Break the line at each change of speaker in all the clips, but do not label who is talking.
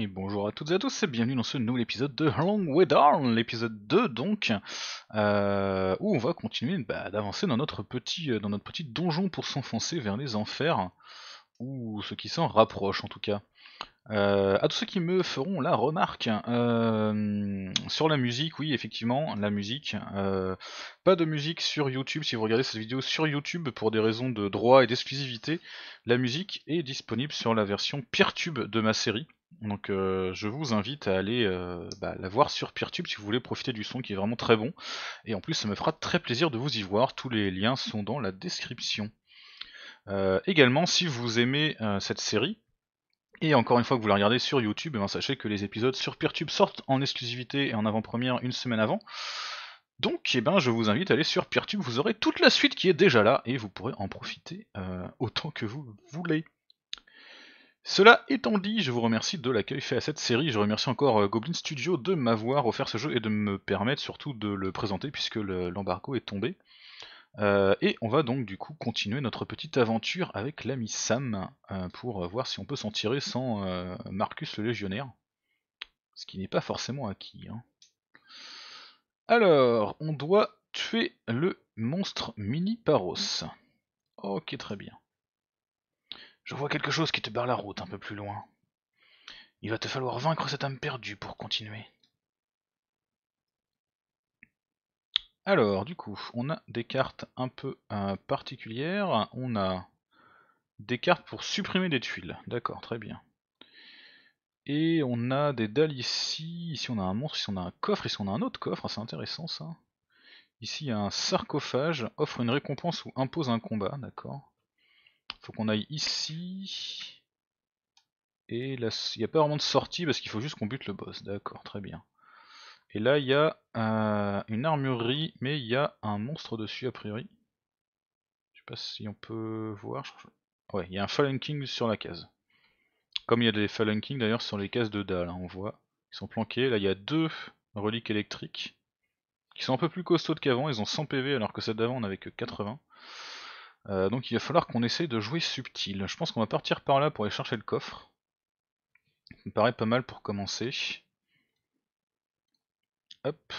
Et bonjour à toutes et à tous et bienvenue dans ce nouvel épisode de Long Way Down, l'épisode 2 donc, euh, où on va continuer bah, d'avancer dans notre petit euh, dans notre petit donjon pour s'enfoncer vers les enfers, ou ceux qui s'en rapprochent en tout cas. Euh, à tous ceux qui me feront la remarque sur la musique, oui effectivement la musique. pas de musique sur YouTube si vous regardez cette vidéo sur YouTube pour des raisons de droit et d'exclusivité. La musique est disponible sur la version Peertube de ma série. Donc euh, je vous invite à aller euh, bah, la voir sur Peertube si vous voulez profiter du son qui est vraiment très bon. Et en plus ça me fera très plaisir de vous y voir, tous les liens sont dans la description. Euh, également si vous aimez cette série, et encore une fois que vous la regardez sur YouTube, eh ben, sachez que les épisodes sur Peertube sortent en exclusivité et en avant-première une semaine avant. Donc eh ben, je vous invite à aller sur Peertube, vous aurez toute la suite qui est déjà là et vous pourrez en profiter autant que vous voulez. Cela étant dit, je vous remercie de l'accueil fait à cette série. Je remercie encore euh, Goblin Studio de m'avoir offert ce jeu et de me permettre surtout de le présenter puisque l'embargo est tombé. Euh, et on va donc du coup continuer notre petite aventure avec l'ami Sam euh, pour voir si on peut s'en tirer sans Marcus le légionnaire. Ce qui n'est pas forcément acquis. Hein. Alors, on doit tuer le monstre mini Paros. Ok, très bien. Je vois quelque chose qui te barre la route un peu plus loin. Il va te falloir vaincre cette âme perdue pour continuer. Alors, du coup, on a des cartes un peu euh, particulières. On a des cartes pour supprimer des tuiles. D'accord, très bien. Et on a des dalles ici. Ici, on a un monstre. Ici, on a un coffre. Ici, on a un autre coffre. Ah, c'est intéressant, ça. Ici, il y a un sarcophage. Offre une récompense ou impose un combat. D'accord faut qu'on aille ici. Et là, il n'y a pas vraiment de sortie parce qu'il faut juste qu'on bute le boss. D'accord, très bien. Et là, il y a euh, une armurerie, mais il y a un monstre dessus a priori. Je sais pas si on peut voir. Ouais, il y a un Fallen King sur la case. Comme il y a des Fallen King d'ailleurs sur les cases de là hein, on voit. Ils sont planqués. Là, il y a deux reliques électriques qui sont un peu plus costaudes qu'avant. Ils ont 100 PV alors que celle d'avant on n'avait que 80. Euh, donc il va falloir qu'on essaye de jouer subtil. Je pense qu'on va partir par là pour aller chercher le coffre. Ça me paraît pas mal pour commencer. Hop.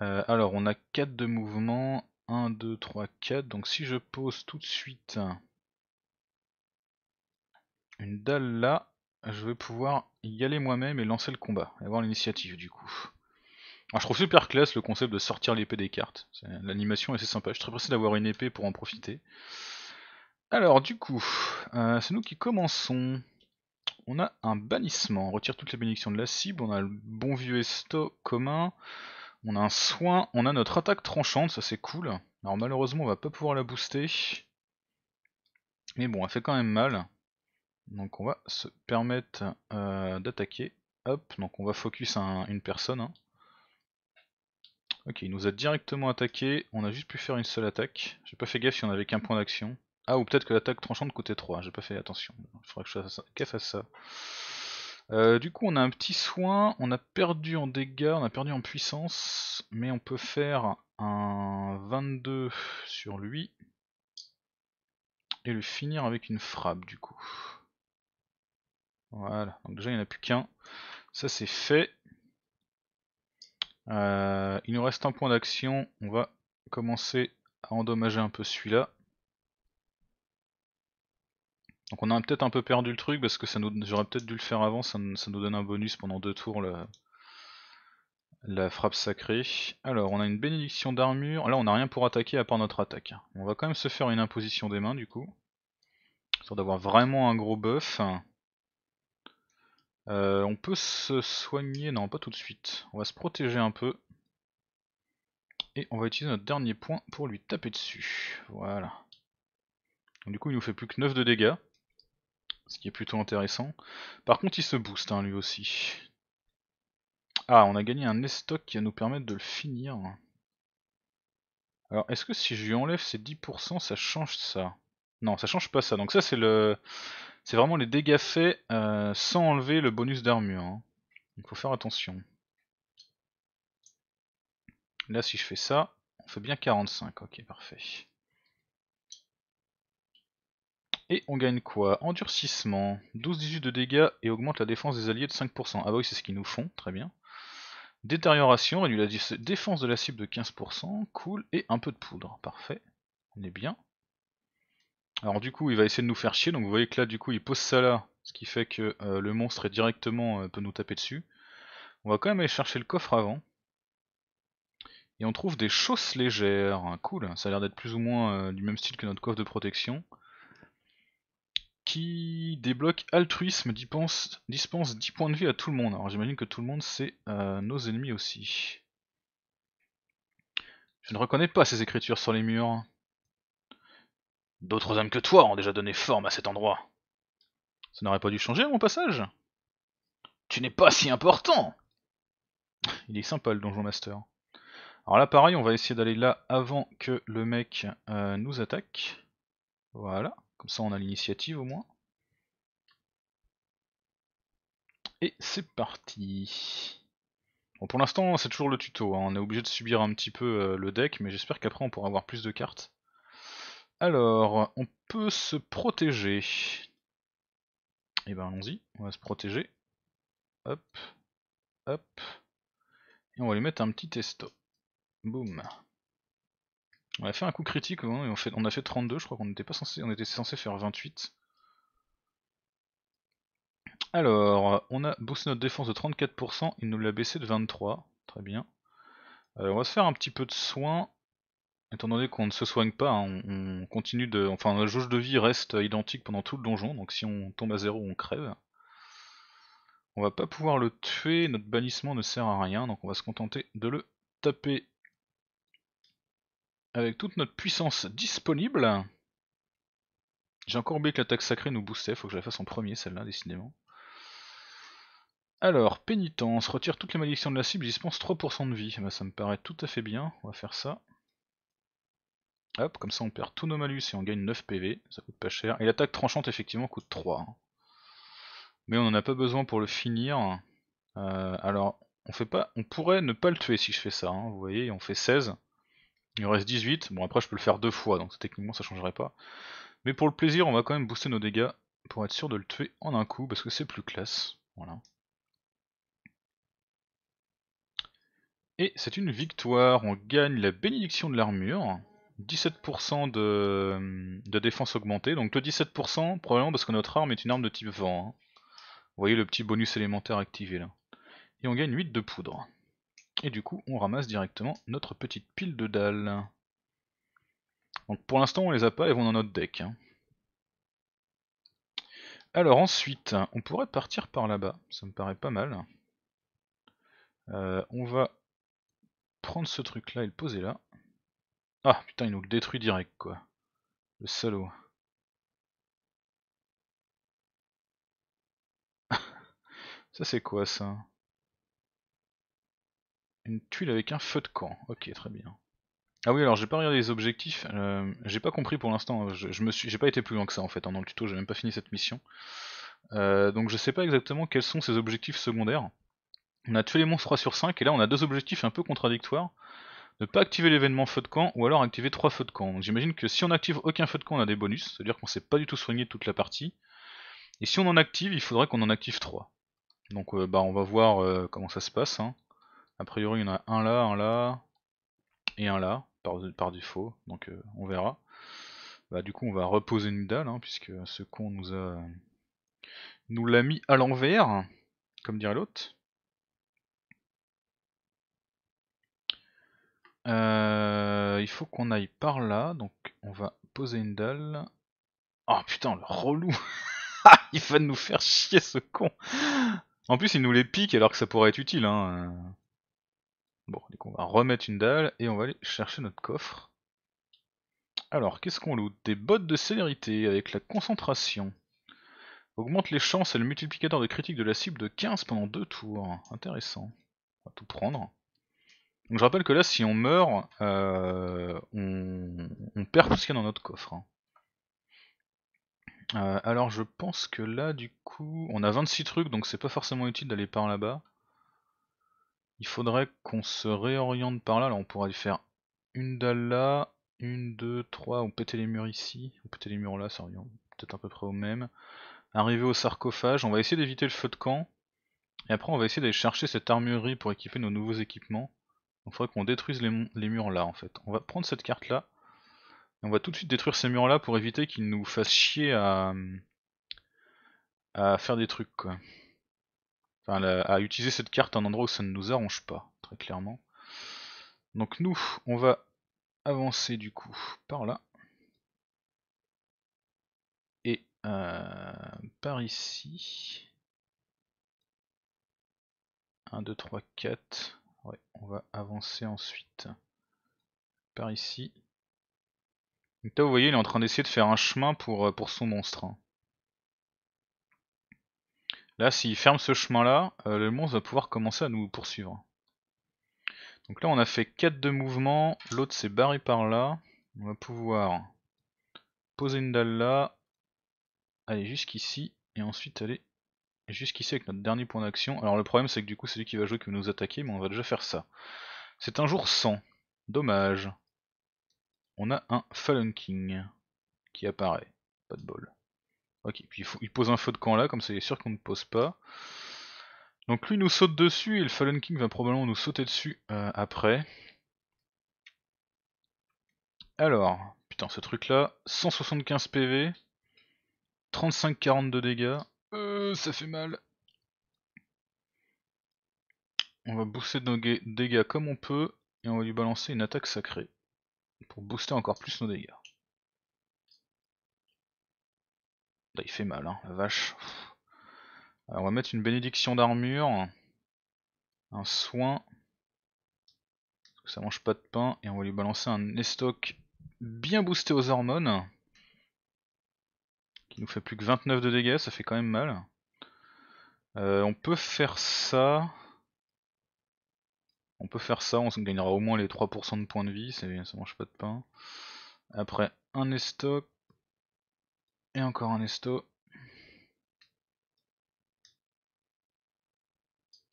Euh, alors on a 4 de mouvement. 1, 2, 3, 4. Donc si je pose tout de suite une dalle là, je vais pouvoir y aller moi-même et lancer le combat. Avoir l'initiative du coup. Ah, je trouve super classe le concept de sortir l'épée des cartes. L'animation est assez sympa. Je suis très pressé d'avoir une épée pour en profiter. Alors, du coup, euh, c'est nous qui commençons. On a un bannissement. On retire toutes les bénédictions de la cible. On a le bon vieux esto commun. On a un soin. On a notre attaque tranchante. Ça, c'est cool. Alors, malheureusement, on va pas pouvoir la booster. Mais bon, elle fait quand même mal. Donc, on va se permettre euh, d'attaquer. Hop, donc on va focus une personne. Hein. Ok, il nous a directement attaqué, on a juste pu faire une seule attaque. J'ai pas fait gaffe si on avait qu'un point d'action. Ah, ou peut-être que l'attaque tranchante coûtait 3, j'ai pas fait attention. Il faudra que je fasse gaffe à ça. Euh, du coup, on a un petit soin, on a perdu en dégâts, on a perdu en puissance, mais on peut faire un 22 sur lui et le finir avec une frappe du coup. Voilà, donc déjà il n'y en a plus qu'un, ça c'est fait. Euh, il nous reste un point d'action, on va commencer à endommager un peu celui-là. Donc on a peut-être un peu perdu le truc parce que ça nous j'aurais peut-être dû le faire avant, ça, nous donne un bonus pendant deux tours la, frappe sacrée. Alors on a une bénédiction d'armure, là on n'a rien pour attaquer à part notre attaque. On va quand même se faire une imposition des mains du coup, histoire d'avoir vraiment un gros buff. Euh, on peut se soigner, non pas tout de suite. On va se protéger un peu. Et on va utiliser notre dernier point pour lui taper dessus. Voilà. du coup il nous fait plus que 9 de dégâts. Ce qui est plutôt intéressant. Par contre il se booste hein, lui aussi. Ah on a gagné un estoc qui va nous permettre de le finir. Alors est-ce que si je lui enlève ces 10% ça change ça Non ça change pas ça. Donc ça c'est le c'est vraiment les dégâts faits euh, sans enlever le bonus d'armure. Hein. Il faut faire attention. Là si je fais ça, on fait bien 45, ok parfait. Et on gagne quoi Endurcissement, 12-18 de dégâts et augmente la défense des alliés de 5%. Ah bah oui c'est ce qu'ils nous font, très bien. Détérioration, réduit la défense de la cible de 15%, cool, et un peu de poudre, parfait, on est bien. Alors du coup, il va essayer de nous faire chier. Donc vous voyez que là, du coup, il pose ça là, ce qui fait que euh, le monstre est directement euh, peut nous taper dessus. On va quand même aller chercher le coffre avant. Et on trouve des chausses légères. Ah, cool, ça a l'air d'être plus ou moins euh, du même style que notre coffre de protection. Qui débloque altruisme, dispense, dispense 10 points de vie à tout le monde. Alors j'imagine que tout le monde, c'est nos ennemis aussi. Je ne reconnais pas ces écritures sur les murs. D'autres âmes que toi ont déjà donné forme à cet endroit. Ça n'aurait pas dû changer mon passage Tu n'es pas si important Il est sympa le donjon master. Alors là pareil, on va essayer d'aller là avant que le mec euh, nous attaque. Voilà, comme ça on a l'initiative au moins. Et c'est parti Bon pour l'instant c'est toujours le tuto, hein. on est obligé de subir un petit peu euh, le deck, mais j'espère qu'après on pourra avoir plus de cartes. Alors, on peut se protéger. Et eh ben allons-y, on va se protéger. Hop, hop. Et on va lui mettre un petit testo. Boum. On a fait un coup critique, hein, on, fait, on, a fait 32, je crois qu'on était pas censé, on était censé faire 28. Alors, on a boosté notre défense de 34%, il nous l'a baissé de 23, très bien. Alors, euh, on va se faire un petit peu de soin, Étant donné qu'on ne se soigne pas, hein, on, continue de. Enfin, la jauge de vie reste identique pendant tout le donjon, donc si on tombe à zéro, on crève. On va pas pouvoir le tuer, notre bannissement ne sert à rien, donc on va se contenter de le taper avec toute notre puissance disponible. J'ai encore oublié que l'attaque sacrée nous boostait, faut que je la fasse en premier celle-là, décidément. Alors, pénitence, retire toutes les malédictions de la cible, dispense 3% de vie. Eh ben, ça me paraît tout à fait bien, on va faire ça. Hop, comme ça on perd tous nos malus et on gagne 9 PV, ça coûte pas cher. Et l'attaque tranchante effectivement coûte 3. Hein. Mais on en a pas besoin pour le finir. Euh, alors, on fait pas. On pourrait ne pas le tuer si je fais ça, hein. vous voyez, on fait 16. Il reste 18, bon après je peux le faire deux fois, donc techniquement ça changerait pas. Mais pour le plaisir, on va quand même booster nos dégâts pour être sûr de le tuer en un coup, parce que c'est plus classe. Voilà. Et c'est une victoire, on gagne la bénédiction de l'armure. 17% de, défense augmentée. Donc le 17%, probablement parce que notre arme est une arme de type vent. Hein. Vous voyez le petit bonus élémentaire activé là. Et on gagne 8 de poudre. Et du coup, on ramasse directement notre petite pile de dalles. Donc pour l'instant, on les a pas, elles vont dans notre deck. Hein. Alors ensuite, on pourrait partir par là-bas, ça me paraît pas mal. Euh, on va prendre ce truc là et le poser là. Ah putain, il nous le détruit direct quoi. Le salaud. ça c'est quoi ça Une tuile avec un feu de camp. Ok, très bien. Ah oui, alors j'ai pas regardé les objectifs, euh, j'ai pas compris pour l'instant, je, suis, j'ai pas été plus loin que ça en fait, dans le tuto j'ai même pas fini cette mission. Euh, donc je sais pas exactement quels sont ces objectifs secondaires. On a tué les monstres 3 sur 5, et là on a deux objectifs un peu contradictoires. Ne pas activer l'événement feu de camp ou alors activer trois feux de camp. j'imagine que si on active aucun feu de camp, on a des bonus, c'est-à-dire qu'on s'est pas du tout soigné toute la partie. Et si on en active, il faudrait qu'on en active 3. Donc euh, bah on va voir euh, comment ça se passe. Hein. A priori il y en a un là, un là, et un là, par, défaut, donc euh, on verra. Bah du coup on va reposer une dalle, hein, puisque ce con nous a nous l'a mis à l'envers, comme dirait l'autre. Euh, il faut qu'on aille par là, donc on va poser une dalle. Oh putain, le relou Il va nous faire chier ce con En plus, il nous les pique alors que ça pourrait être utile. Hein. Bon, on va remettre une dalle et on va aller chercher notre coffre. Alors, qu'est-ce qu'on loot Des bottes de célérité avec la concentration. Augmente les chances et le multiplicateur de critique de la cible de 15 pendant 2 tours. Intéressant. On va tout prendre je rappelle que là, si on meurt, euh, on, perd tout ce qu'il y a dans notre coffre. Hein. Euh, alors je pense que là, du coup, on a 26 trucs, donc c'est pas forcément utile d'aller par là-bas. Il faudrait qu'on se réoriente par là. Là, on pourrait y faire une dalle là, une, deux, trois, ou péter les murs ici, on péter les murs là, ça revient peut-être à peu près au même. Arriver au sarcophage, on va essayer d'éviter le feu de camp. Et après on va essayer d'aller chercher cette armurerie pour équiper nos nouveaux équipements il faudrait qu'on détruise les, murs là en fait. On va prendre cette carte là. Et on va tout de suite détruire ces murs là pour éviter qu'ils nous fassent chier à, faire des trucs quoi. Enfin à utiliser cette carte à un endroit où ça ne nous arrange pas, très clairement. Donc nous, on va avancer du coup par là. Et euh, par ici. 1, 2, 3, 4 on va avancer ensuite par ici. Donc là, vous voyez, il est en train d'essayer de faire un chemin pour, euh, pour son monstre. Hein. Là, s'il ferme ce chemin-là, euh, le monstre va pouvoir commencer à nous poursuivre. Donc là, on a fait 4 de mouvement. L'autre s'est barré par là. On va pouvoir poser une dalle là, aller jusqu'ici, et ensuite aller jusqu'ici avec notre dernier point d'action. Alors le problème c'est que du coup c'est lui qui va jouer qui va nous attaquer, mais on va déjà faire ça. C'est un jour 100. Dommage. On a un Fallen King qui apparaît. Pas de bol. Ok, puis il, pose un feu de camp là, comme ça il est sûr qu'on ne pose pas. Donc lui nous saute dessus et le Fallen King va probablement nous sauter dessus euh, après. Alors, putain ce truc là, 175 PV, 35 42 dégâts, euh, ça fait mal. On va booster nos dégâts comme on peut et on va lui balancer une attaque sacrée pour booster encore plus nos dégâts. Là, il fait mal, hein, la vache. on va mettre une bénédiction d'armure, un soin, ça mange pas de pain, et on va lui balancer un estoc bien boosté aux hormones qui nous fait plus que 29 de dégâts, ça fait quand même mal. Euh, on peut faire ça. On peut faire ça, on gagnera au moins les 3% de points de vie, ça mange pas de pain. Après, un esto. Et encore un esto.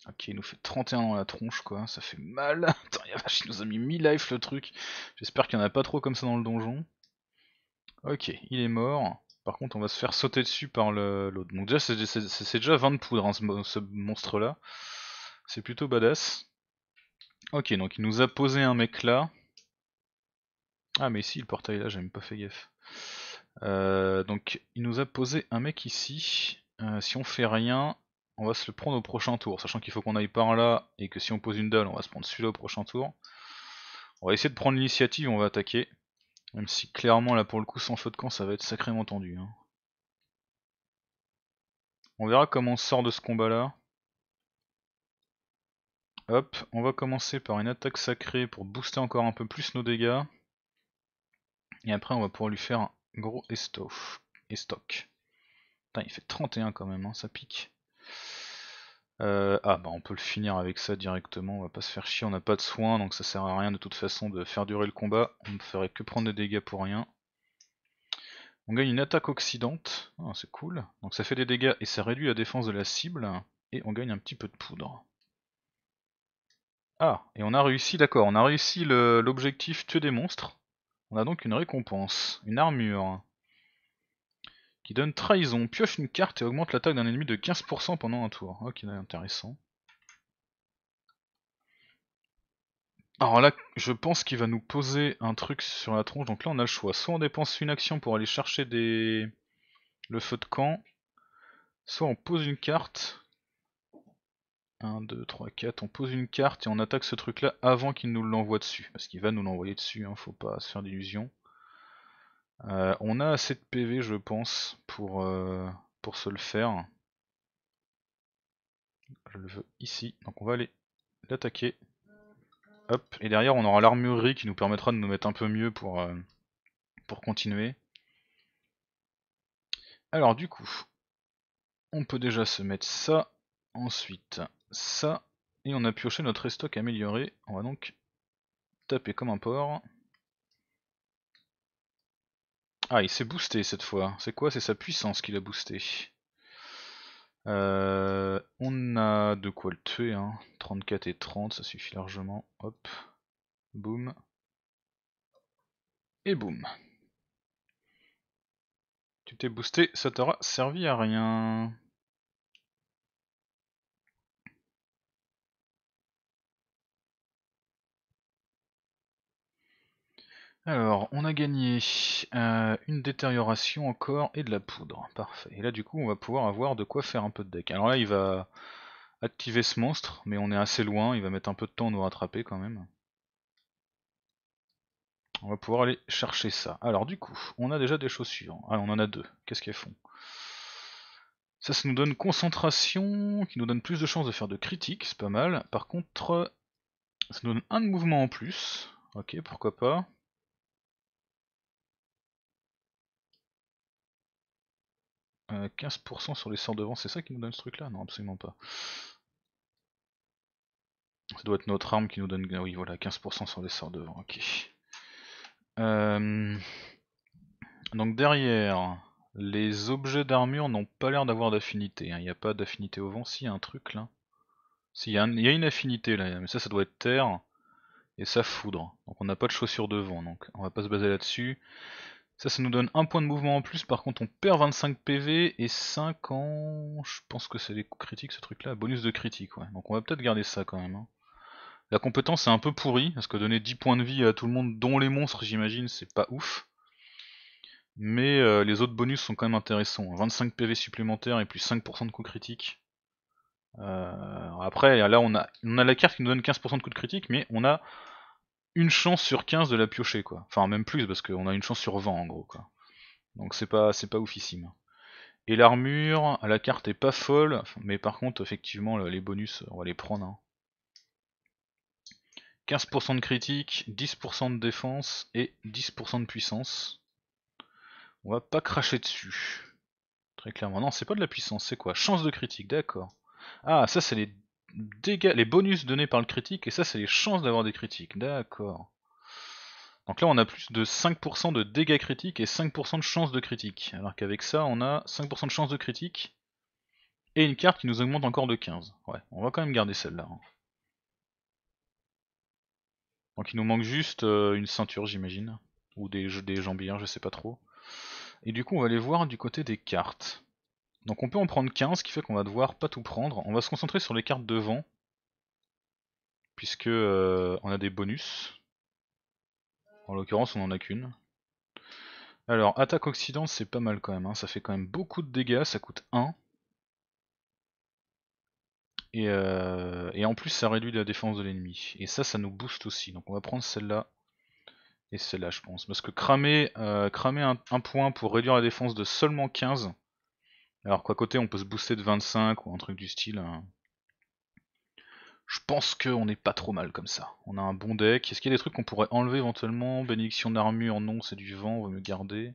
Ok, il nous fait 31 dans la tronche, quoi, ça fait mal. Attends, il nous a mis 1000 life le truc. J'espère qu'il n'y en a pas trop comme ça dans le donjon. Ok, il est mort par contre, on va se faire sauter dessus par l'autre. Donc, déjà, c'est déjà 20 de poudre, hein, ce, monstre-là. C'est plutôt badass. Ok, donc il nous a posé un mec là. Ah, mais ici, le portail là, j'ai même pas fait gaffe. Euh, donc, il nous a posé un mec ici. Euh, si on fait rien, on va se le prendre au prochain tour. Sachant qu'il faut qu'on aille par là, et que si on pose une dalle, on va se prendre celui-là au prochain tour. On va essayer de prendre l'initiative, on va attaquer. Même si clairement là pour le coup sans feu de camp ça va être sacrément tendu. Hein. On verra comment on sort de ce combat là. Hop, on va commencer par une attaque sacrée pour booster encore un peu plus nos dégâts. Et après on va pouvoir lui faire un gros estof. Putain il fait 31 quand même, hein, ça pique. Euh, ah bah on peut le finir avec ça directement, on va pas se faire chier, on n'a pas de soins, donc ça sert à rien de toute façon de faire durer le combat, on ne ferait que prendre des dégâts pour rien. On gagne une attaque oxydante, ah, c'est cool, donc ça fait des dégâts et ça réduit la défense de la cible, et on gagne un petit peu de poudre. Ah, et on a réussi, d'accord, on a réussi l'objectif tuer des monstres, on a donc une récompense, une armure qui donne trahison, pioche une carte et augmente l'attaque d'un ennemi de 15% pendant un tour. Ok, intéressant. Alors là, je pense qu'il va nous poser un truc sur la tronche, donc là on a le choix. Soit on dépense une action pour aller chercher des... le feu de camp, soit on pose une carte. 1, 2, 3, 4, on pose une carte et on attaque ce truc là avant qu'il nous l'envoie dessus. Parce qu'il va nous l'envoyer dessus, hein, faut pas se faire d'illusions. Euh, on a assez de PV, je pense, pour, euh, pour se le faire. Je le veux ici, donc on va aller l'attaquer. Hop, et derrière on aura l'armurerie qui nous permettra de nous mettre un peu mieux pour, euh, pour continuer. Alors du coup, on peut déjà se mettre ça, ensuite ça, et on a pioché notre restock amélioré. On va donc taper comme un porc. Ah, il s'est boosté cette fois. C'est quoi C'est sa puissance qu'il a boosté. Euh, on a de quoi le tuer. Hein. 34 et 30, ça suffit largement. Hop. Boum. Et boum. Tu t'es boosté, ça t'aura servi à rien. Alors, on a gagné euh, une détérioration encore et de la poudre. Parfait. Et là, du coup, on va pouvoir avoir de quoi faire un peu de deck. Alors là, il va activer ce monstre, mais on est assez loin. Il va mettre un peu de temps à nous rattraper quand même. On va pouvoir aller chercher ça. Alors du coup, on a déjà des chaussures. Ah, on en a deux. Qu'est-ce qu'elles font Ça, ça nous donne concentration, qui nous donne plus de chances de faire de critiques, c'est pas mal. Par contre, ça nous donne un de mouvement en plus. Ok, pourquoi pas. 15% euh, sur les sorts de c'est ça qui nous donne ce truc là Non, absolument pas. Ça doit être notre arme qui nous donne. Ah oui, voilà, 15% sur les sorts de vent, ok. Euh, donc derrière, les objets d'armure n'ont pas l'air d'avoir d'affinité. Hein. Il n'y a pas d'affinité au vent, si, y a un truc là. Si, il y, a une affinité là, mais ça, ça doit être terre et ça foudre. Donc on n'a pas de chaussures de vent, donc on va pas se baser là-dessus. Ça, ça nous donne un point de mouvement en plus. Par contre, on perd 25 PV et 5 en... Je pense que c'est les critiques, ce truc-là. Bonus de critique, ouais. Donc on va peut-être garder ça quand même. Hein. La compétence est un peu pourrie, parce que donner 10 points de vie à tout le monde, dont les monstres, j'imagine, c'est pas ouf. Mais euh, les autres bonus sont quand même intéressants. 25 PV supplémentaires et plus 5% de coups critiques. Euh, après, là, on a, on a la carte qui nous donne 15% de coups de critique, mais on a une chance sur 15 de la piocher quoi. Enfin même plus parce qu'on a une chance sur 20 en gros quoi. Donc c'est pas c'est pas oufissime. Et l'armure, la carte est pas folle, mais par contre effectivement les bonus on va les prendre. Hein. 15% de critique, 10% de défense et 10% de puissance. On va pas cracher dessus. Très clairement. Non, c'est pas de la puissance, c'est quoi Chance de critique, d'accord. Ah, ça c'est les les bonus donnés par le critique, et ça c'est les chances d'avoir des critiques, d'accord. Donc là on a plus de 5% de dégâts critiques et 5% de chances de critique, alors qu'avec ça on a 5% de chances de critique, et une carte qui nous augmente encore de 15. Ouais, on va quand même garder celle-là. Hein. Donc il nous manque juste euh, une ceinture j'imagine, ou des, des jambières, je sais pas trop. Et du coup on va aller voir du côté des cartes. Donc on peut en prendre 15, ce qui fait qu'on va devoir pas tout prendre. On va se concentrer sur les cartes devant, puisque euh, on a des bonus. En l'occurrence on en a qu'une. Alors attaque occident c'est pas mal quand même, hein. ça fait quand même beaucoup de dégâts, ça coûte 1. Euh, et, en plus ça réduit la défense de l'ennemi. Et ça ça nous booste aussi, donc on va prendre celle-là et celle-là je pense. Parce que cramer, euh, cramer un, un point pour réduire la défense de seulement 15, alors quoi côté on peut se booster de 25 ou un truc du style. Hein. Je pense qu'on n'est pas trop mal comme ça. On a un bon deck. Est-ce qu'il y a des trucs qu'on pourrait enlever éventuellement Bénédiction d'armure, non, c'est du vent, on va mieux garder.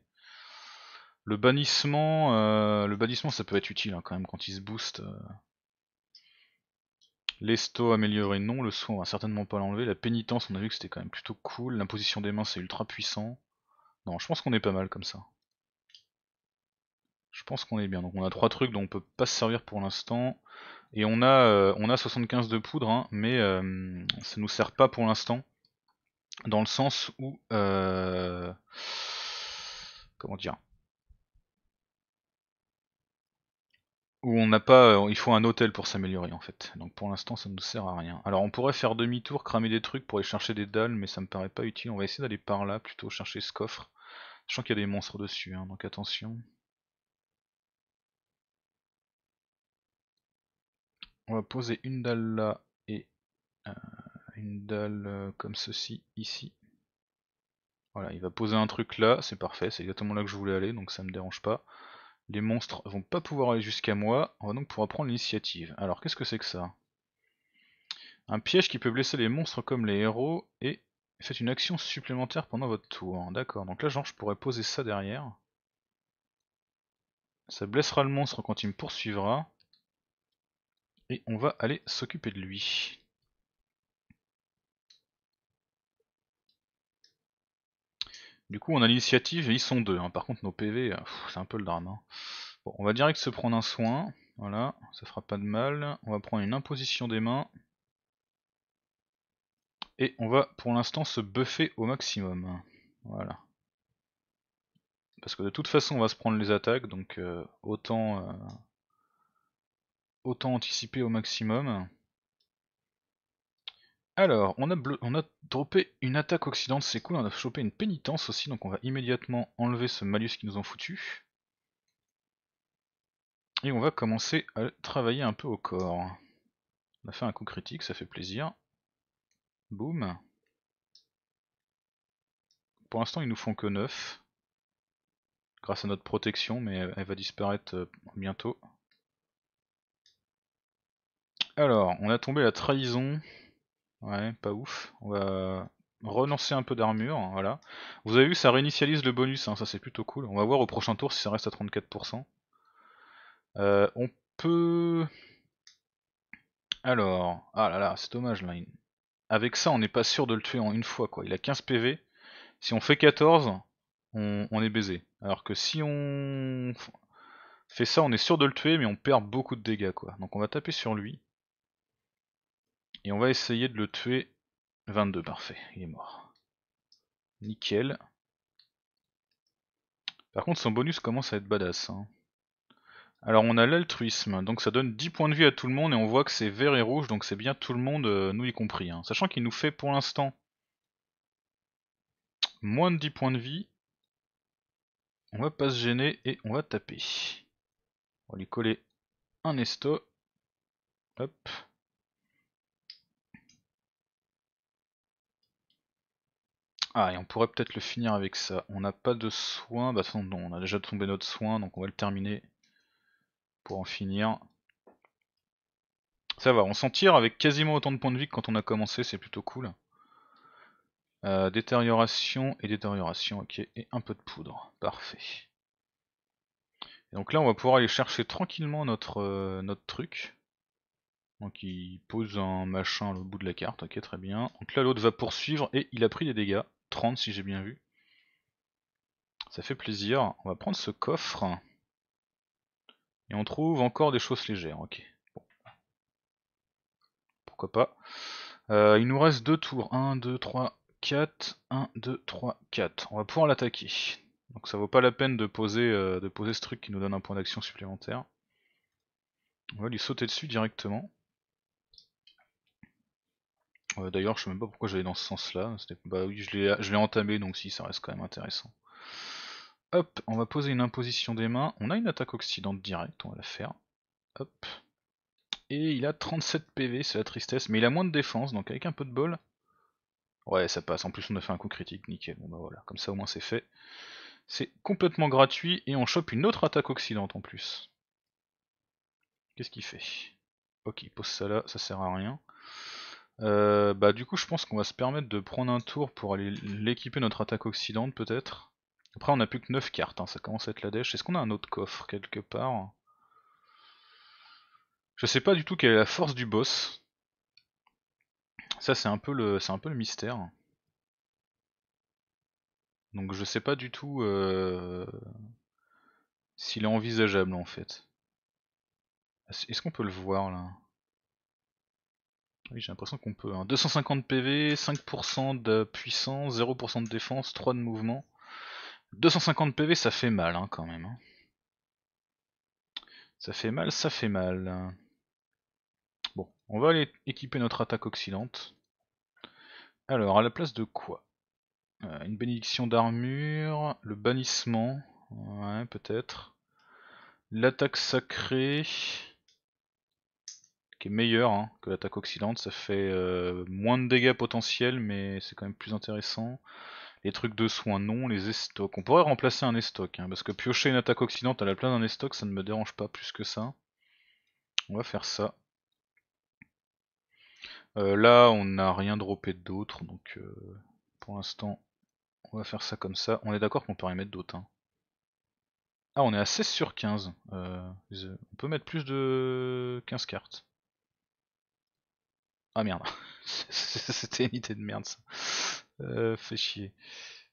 Le bannissement, euh, le bannissement ça peut être utile hein, quand même quand il se booste. Euh. L'esto amélioré, non. Le soin, on va certainement pas l'enlever. La pénitence, on a vu que c'était quand même plutôt cool. L'imposition des mains, c'est ultra puissant. Non, je pense qu'on est pas mal comme ça. Je pense qu'on est bien. Donc on a trois trucs dont on peut pas se servir pour l'instant. Et on a, euh, on a 75 de poudre, hein, mais ça euh, ça nous sert pas pour l'instant. Dans le sens où... Euh, comment dire Où on n'a pas... il faut un hôtel pour s'améliorer en fait. Donc pour l'instant ça ne nous sert à rien. Alors on pourrait faire demi-tour, cramer des trucs pour aller chercher des dalles, mais ça me paraît pas utile. On va essayer d'aller par là, plutôt chercher ce coffre. Sachant qu'il y a des monstres dessus, hein, donc attention. on va poser une dalle là et euh, une dalle euh, comme ceci ici. Voilà, il va poser un truc là, c'est parfait, c'est exactement là que je voulais aller, donc ça me dérange pas. Les monstres vont pas pouvoir aller jusqu'à moi, on va donc pouvoir prendre l'initiative. Alors qu'est-ce que c'est que ça Un piège qui peut blesser les monstres comme les héros, et faites une action supplémentaire pendant votre tour. D'accord, donc là genre je pourrais poser ça derrière. Ça blessera le monstre quand il me poursuivra et on va aller s'occuper de lui. Du coup on a l'initiative et ils sont deux, hein. par contre nos PV, euh, c'est un peu le drame. Hein. Bon, on va direct se prendre un soin, voilà, ça fera pas de mal, on va prendre une imposition des mains, et on va pour l'instant se buffer au maximum, voilà. Parce que de toute façon on va se prendre les attaques, donc euh, autant... Euh, autant anticiper au maximum. Alors, on a, on a droppé une attaque oxydante, c'est cool, on a chopé une pénitence aussi, donc on va immédiatement enlever ce malus qui nous ont foutu. Et on va commencer à travailler un peu au corps. On a fait un coup critique, ça fait plaisir. Boum. Pour l'instant, ils nous font que 9. Grâce à notre protection, mais elle va disparaître euh, bientôt. Alors, on a tombé la trahison. Ouais, pas ouf. On va renoncer un peu d'armure, voilà. Vous avez vu, ça réinitialise le bonus, hein, ça c'est plutôt cool. On va voir au prochain tour si ça reste à 34%. Euh, on peut... Alors, ah là là, c'est dommage là. Avec ça, on n'est pas sûr de le tuer en une fois, quoi. Il a 15 PV. Si on fait 14, on, est baisé. Alors que si on fait ça, on est sûr de le tuer, mais on perd beaucoup de dégâts, quoi. Donc on va taper sur lui. Et on va essayer de le tuer. 22, parfait, il est mort. Nickel. Par contre, son bonus commence à être badass. Hein. Alors on a l'altruisme, donc ça donne 10 points de vie à tout le monde et on voit que c'est vert et rouge, donc c'est bien tout le monde, euh, nous y compris. Hein. Sachant qu'il nous fait pour l'instant moins de 10 points de vie. On va pas se gêner et on va taper. On va lui coller un esto. Hop. Ah, et on pourrait peut-être le finir avec ça. On n'a pas de soin. Bah, non, on a déjà tombé notre soin, donc on va le terminer pour en finir. Ça va, on s'en tire avec quasiment autant de points de vie que quand on a commencé, c'est plutôt cool. Euh, détérioration et détérioration, ok, et un peu de poudre, parfait. Et donc là, on va pouvoir aller chercher tranquillement notre, euh, notre truc. Donc il pose un machin au bout de la carte, ok, très bien. Donc là, l'autre va poursuivre et il a pris des dégâts. 30 si j'ai bien vu. Ça fait plaisir. On va prendre ce coffre. Et on trouve encore des choses légères. Ok. Pourquoi pas. Euh, il nous reste deux tours. 1, 2, 3, 4. 1, 2, 3, 4. On va pouvoir l'attaquer. Donc ça vaut pas la peine de poser, euh, de poser ce truc qui nous donne un point d'action supplémentaire. On va lui sauter dessus directement. Euh, d'ailleurs, je sais même pas pourquoi j'allais dans ce sens-là. Bah oui, je l'ai entamé, donc si, ça reste quand même intéressant. Hop, on va poser une imposition des mains. On a une attaque occidente directe, on va la faire. Hop. Et il a 37 PV, c'est la tristesse, mais il a moins de défense, donc avec un peu de bol. Ouais, ça passe. En plus, on a fait un coup critique, nickel. Bon bah voilà, comme ça au moins c'est fait. C'est complètement gratuit et on chope une autre attaque occidente en plus. Qu'est-ce qu'il fait Ok, il pose ça là, ça sert à rien. Euh, bah du coup je pense qu'on va se permettre de prendre un tour pour aller l'équiper notre attaque occidente peut-être. Après on a plus que 9 cartes, hein, ça commence à être la dèche. Est-ce qu'on a un autre coffre quelque part Je sais pas du tout quelle est la force du boss. Ça c'est un peu le un peu le mystère. Donc je sais pas du tout euh, s'il est envisageable en fait. Est-ce qu'on peut le voir là oui, j'ai l'impression qu'on peut. 250 PV, 5% de puissance, 0% de défense, 3 de mouvement. 250 PV, ça fait mal hein, quand même. Hein. Ça fait mal, ça fait mal. Bon, on va aller équiper notre attaque oxydante. Alors, à la place de quoi euh, Une bénédiction d'armure, le bannissement, ouais, peut-être. L'attaque sacrée, est meilleur hein, que l'attaque oxydante. Ça fait euh, moins de dégâts potentiels, mais c'est quand même plus intéressant. Les trucs de soins, non. Les estocs. On pourrait remplacer un estoc, hein, parce que piocher une attaque oxydante à la place d'un estoc, ça ne me dérange pas plus que ça. On va faire ça. Euh, là, on n'a rien droppé d'autre, donc euh, pour l'instant, on va faire ça comme ça. On est d'accord qu'on peut rien mettre d'autres hein. Ah, on est à 16 sur 15. on peut mettre plus de 15 cartes. Ah merde, c'était une idée de merde ça. Euh, fait chier.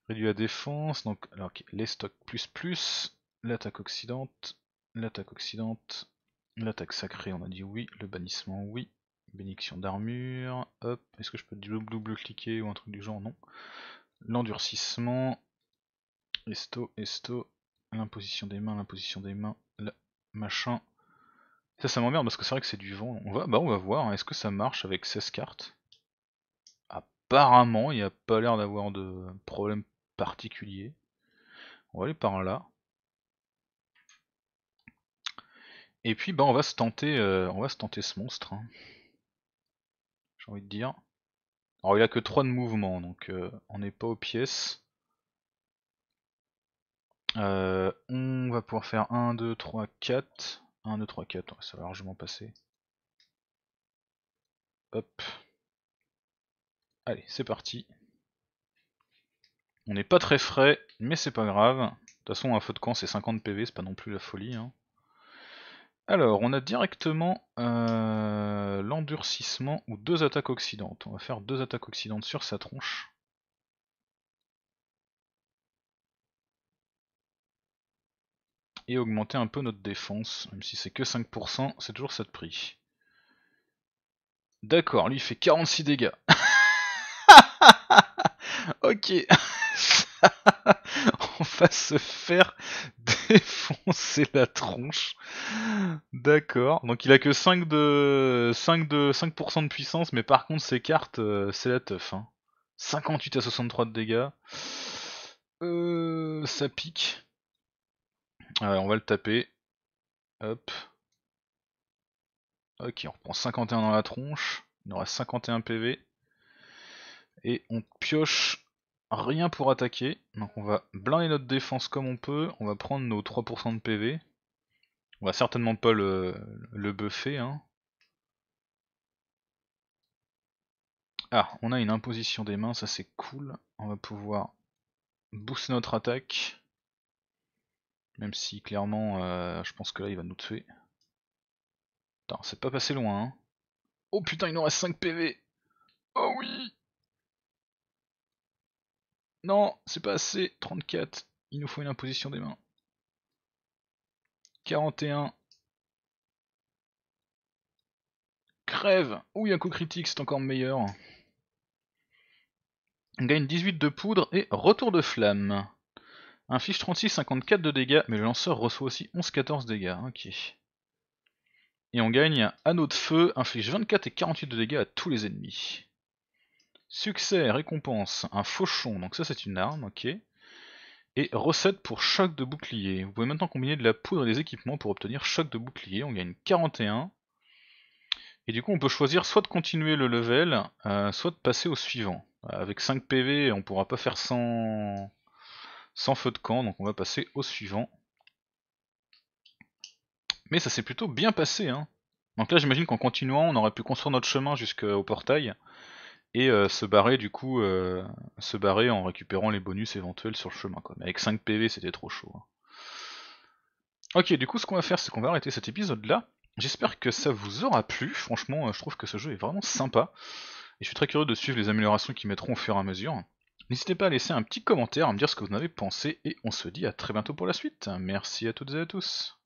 Réduit la défense, donc alors, les stocks plus plus, l'attaque occidente, l'attaque occidente, l'attaque sacrée on a dit oui, le bannissement oui, bénédiction d'armure, hop, est-ce que je peux double-cliquer ou un truc du genre Non. L'endurcissement, esto, esto, l'imposition des mains, l'imposition des mains, le machin, ça, m'emmerde parce que c'est vrai que c'est du vent. On va, bah, on va voir, hein. est-ce que ça marche avec 16 cartes Apparemment, il n'y a pas l'air d'avoir de problème particulier. On va aller par là. Et puis bah on va se tenter euh, on va se tenter ce monstre. Hein. J'ai envie de dire. Alors il a que 3 de mouvement, donc euh, on n'est pas aux pièces. Euh, on va pouvoir faire 1, 2, 3, 4. 1, 2, 3, 4, ça va largement passer. Hop. Allez, c'est parti. On n'est pas très frais, mais c'est pas grave. De toute façon, un feu de camp, c'est 50 PV, c'est pas non plus la folie. Hein. Alors, on a directement euh, l'endurcissement ou deux attaques oxydantes. On va faire deux attaques oxydantes sur sa tronche. et augmenter un peu notre défense, même si c'est que 5%, c'est toujours ça de prix. D'accord, lui il fait 46 dégâts. ok, on va se faire défoncer la tronche. D'accord, donc il a que 5 de 5 de 5% de puissance, mais par contre ses cartes, euh, c'est la teuf. 58 hein. à 63 de dégâts. Euh, ça pique on va le taper. Hop. Ok, on reprend 51 dans la tronche. Il nous reste 51 PV. Et on pioche rien pour attaquer. Donc on va blinder notre défense comme on peut. On va prendre nos 3% de PV. On va certainement pas le, buffer. Hein. Ah, on a une imposition des mains, ça c'est cool. On va pouvoir booster notre attaque. Même si clairement, euh, je pense que là il va nous tuer. Attends, c'est pas passé loin. Hein. Oh putain, il nous reste 5 PV. Oh oui Non, c'est pas assez. 34. Il nous faut une imposition des mains. 41. Crève Ouh, il y a un coup critique, c'est encore meilleur. On gagne 18 de poudre et retour de flamme. Inflige 36, 54 de dégâts, mais le lanceur reçoit aussi 11-14 dégâts, ok. Et on gagne un anneau de feu, inflige 24 et 48 de dégâts à tous les ennemis. Succès, récompense, un fauchon, donc ça c'est une arme, ok. Et recette pour choc de bouclier. Vous pouvez maintenant combiner de la poudre et des équipements pour obtenir choc de bouclier, on gagne 41. Et du coup on peut choisir soit de continuer le level, euh, soit de passer au suivant. Avec 5 PV on pourra pas faire 100 sans feu de camp, donc on va passer au suivant. Mais ça s'est plutôt bien passé. Hein. Donc là j'imagine qu'en continuant on aurait pu construire notre chemin jusqu'au portail et euh, se barrer du coup euh, se barrer en récupérant les bonus éventuels sur le chemin. Mais avec 5 PV c'était trop chaud. Hein. Ok du coup ce qu'on va faire c'est qu'on va arrêter cet épisode là. J'espère que ça vous aura plu, franchement euh, je trouve que ce jeu est vraiment sympa. Et je suis très curieux de suivre les améliorations qu'ils mettront au fur et à mesure. N'hésitez pas à laisser un petit commentaire, à me dire ce que vous en avez pensé, et on se dit à très bientôt pour la suite. Merci à toutes et à tous.